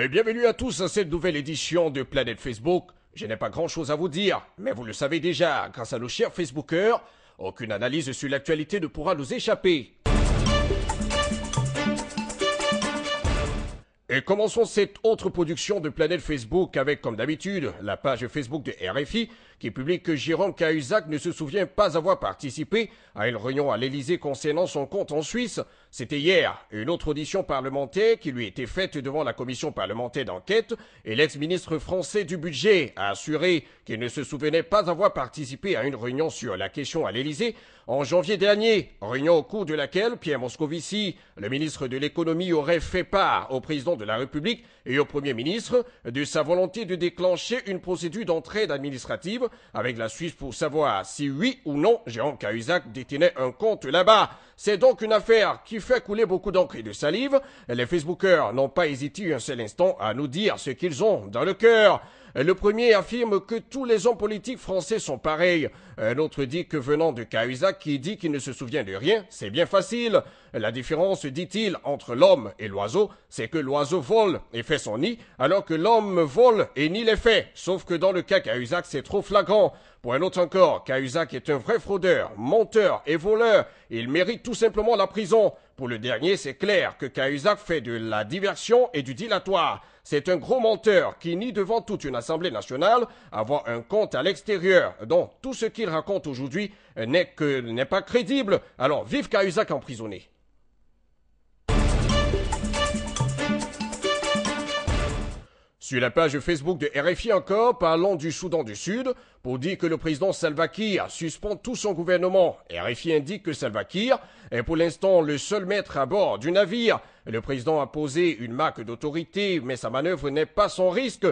Et eh, bienvenue à tous à cette nouvelle édition de Planète Facebook. Je n'ai pas grand chose à vous dire, mais vous le savez déjà, grâce à nos chers Facebookers, aucune analyse sur l'actualité ne pourra nous échapper. Et commençons cette autre production de Planète Facebook avec, comme d'habitude, la page Facebook de RFI qui publie que Jérôme Cahuzac ne se souvient pas avoir participé à une réunion à l'Élysée concernant son compte en Suisse. C'était hier, une autre audition parlementaire qui lui était faite devant la commission parlementaire d'enquête, et l'ex-ministre français du budget a assuré qu'il ne se souvenait pas avoir participé à une réunion sur la question à l'Élysée en janvier dernier, réunion au cours de laquelle Pierre Moscovici, le ministre de l'économie, aurait fait part au président de la République et au Premier ministre de sa volonté de déclencher une procédure d'entraide administrative avec la Suisse pour savoir si oui ou non Jérôme Cahuzac détenait un compte là-bas. C'est donc une affaire qui fait couler beaucoup d'encre et de salive. Les Facebookers n'ont pas hésité un seul instant à nous dire ce qu'ils ont dans le cœur. Le premier affirme que tous les hommes politiques français sont pareils. Un autre dit que venant de Cahuzac qui dit qu'il ne se souvient de rien, c'est bien facile. La différence, dit-il, entre l'homme et l'oiseau, c'est que l'oiseau vole et fait son nid, alors que l'homme vole et nie les faits. Sauf que dans le cas Cahuzac, c'est trop flagrant. Pour un autre encore, Cahuzac est un vrai fraudeur, menteur et voleur. Il mérite tout simplement la prison. Pour le dernier, c'est clair que Cahuzac fait de la diversion et du dilatoire. C'est un gros menteur qui nie devant toute une assemblée nationale avoir un compte à l'extérieur. dont tout ce qu'il raconte aujourd'hui n'est que n'est pas crédible. Alors vive Cahuzac emprisonné. Sur la page Facebook de RFI encore, parlant du Soudan du Sud, pour dire que le président Salva Kiir suspend tout son gouvernement. RFI indique que Salva Kiir est pour l'instant le seul maître à bord du navire. Le président a posé une marque d'autorité, mais sa manœuvre n'est pas sans risque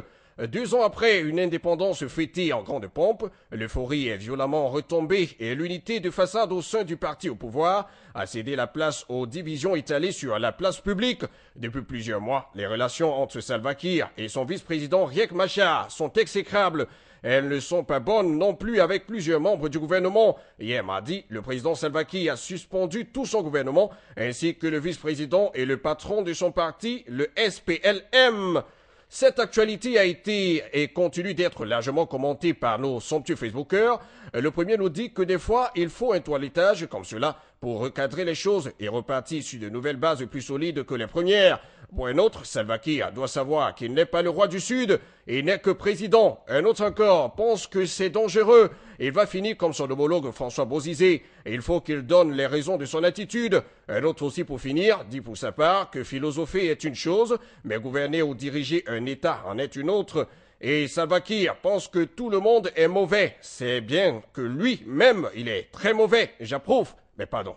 deux ans après une indépendance fêtée en grande pompe, l'euphorie est violemment retombée et l'unité de façade au sein du parti au pouvoir a cédé la place aux divisions étalées sur la place publique. Depuis plusieurs mois, les relations entre Salva Kiir et son vice-président Riek Machar sont exécrables. Elles ne sont pas bonnes non plus avec plusieurs membres du gouvernement. Hier mardi, le président Salva Kiir a suspendu tout son gouvernement ainsi que le vice-président et le patron de son parti, le SPLM. Cette actualité a été et continue d'être largement commentée par nos somptueux Facebookers. Le premier nous dit que des fois, il faut un toilettage comme cela pour recadrer les choses et repartir sur de nouvelles bases plus solides que les premières. Pour un autre, Salva Kiir doit savoir qu'il n'est pas le roi du Sud, et n'est que président. Un autre encore pense que c'est dangereux. Il va finir comme son homologue François Bozizé. Il faut qu'il donne les raisons de son attitude. Un autre aussi pour finir dit pour sa part que philosopher est une chose, mais gouverner ou diriger un État en est une autre. Et Salva Kiir pense que tout le monde est mauvais. C'est bien que lui-même, il est très mauvais. J'approuve. Mais pardon,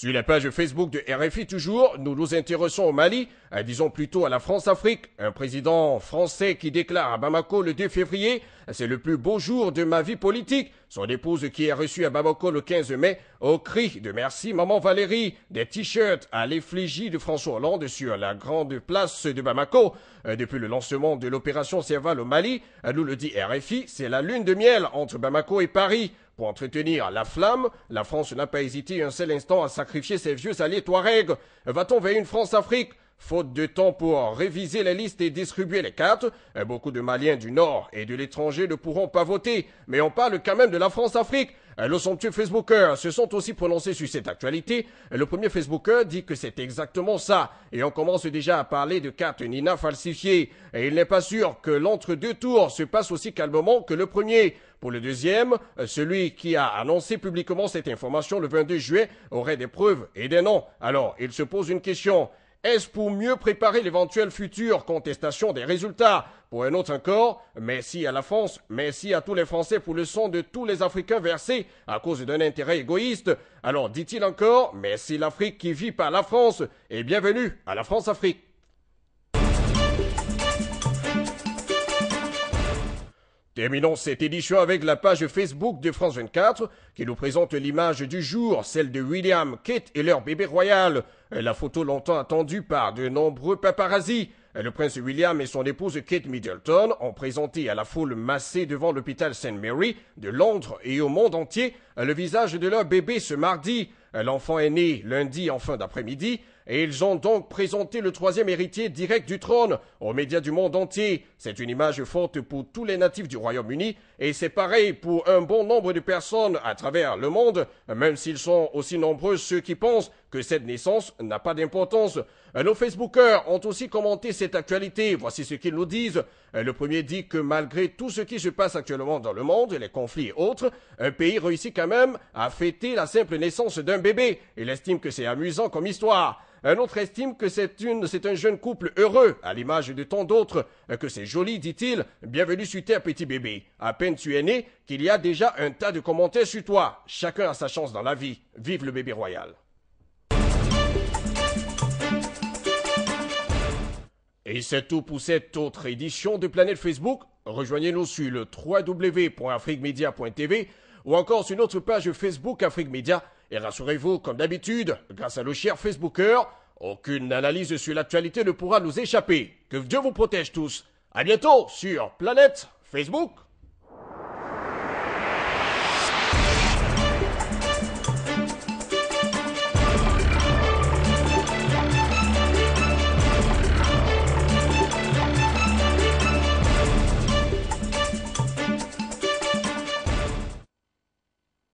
Sur la page Facebook de RFI toujours, nous nous intéressons au Mali, euh, disons plutôt à la France-Afrique. Un président français qui déclare à Bamako le 2 février, c'est le plus beau jour de ma vie politique. Son épouse qui est reçue à Bamako le 15 mai, au cri de merci maman Valérie, des t-shirts à l'effligie de François Hollande sur la grande place de Bamako. Euh, depuis le lancement de l'opération Serval au Mali, euh, nous le dit RFI, c'est la lune de miel entre Bamako et Paris. Pour entretenir la flamme, la France n'a pas hésité un seul instant à sacrifier ses vieux alliés Touareg. Va-t-on vers une France-Afrique Faute de temps pour réviser les listes et distribuer les cartes, beaucoup de Maliens du Nord et de l'étranger ne pourront pas voter, mais on parle quand même de la France-Afrique. Euh, le somptueux Facebooker se sont aussi prononcés sur cette actualité. Le premier Facebooker dit que c'est exactement ça. Et on commence déjà à parler de cartes Nina falsifiées. Et il n'est pas sûr que l'entre-deux tours se passe aussi calmement que le premier. Pour le deuxième, euh, celui qui a annoncé publiquement cette information le 22 juillet aurait des preuves et des noms. Alors, il se pose une question. Est-ce pour mieux préparer l'éventuelle future contestation des résultats Pour un autre encore, merci à la France, merci à tous les Français pour le son de tous les Africains versés à cause d'un intérêt égoïste. Alors dit-il encore, merci l'Afrique qui vit par la France et bienvenue à la France-Afrique. Terminons cette édition avec la page Facebook de France 24 qui nous présente l'image du jour, celle de William, Kate et leur bébé royal. La photo longtemps attendue par de nombreux paparazzis. Le prince William et son épouse Kate Middleton ont présenté à la foule massée devant l'hôpital St. Mary de Londres et au monde entier le visage de leur bébé ce mardi. L'enfant est né lundi en fin d'après-midi et ils ont donc présenté le troisième héritier direct du trône aux médias du monde entier. C'est une image forte pour tous les natifs du Royaume-Uni, et c'est pareil pour un bon nombre de personnes à travers le monde, même s'ils sont aussi nombreux ceux qui pensent que cette naissance n'a pas d'importance. Nos Facebookers ont aussi commenté cette actualité. Voici ce qu'ils nous disent. Le premier dit que malgré tout ce qui se passe actuellement dans le monde, les conflits et autres, un pays réussit quand même à fêter la simple naissance d'un bébé. Il estime que c'est amusant comme histoire. Un autre estime que c'est un jeune couple heureux, à l'image de tant d'autres, que c'est joli, dit-il. Bienvenue sur terre, petit bébé. À peine tu es né, qu'il y a déjà un tas de commentaires sur toi. Chacun a sa chance dans la vie. Vive le bébé royal. Et c'est tout pour cette autre édition de Planète Facebook. Rejoignez-nous sur le www.africmedia.tv ou encore sur notre page Facebook Afrique Media et rassurez-vous, comme d'habitude, grâce à nos chers Facebookers, aucune analyse sur l'actualité ne pourra nous échapper. Que Dieu vous protège tous. À bientôt sur Planète Facebook.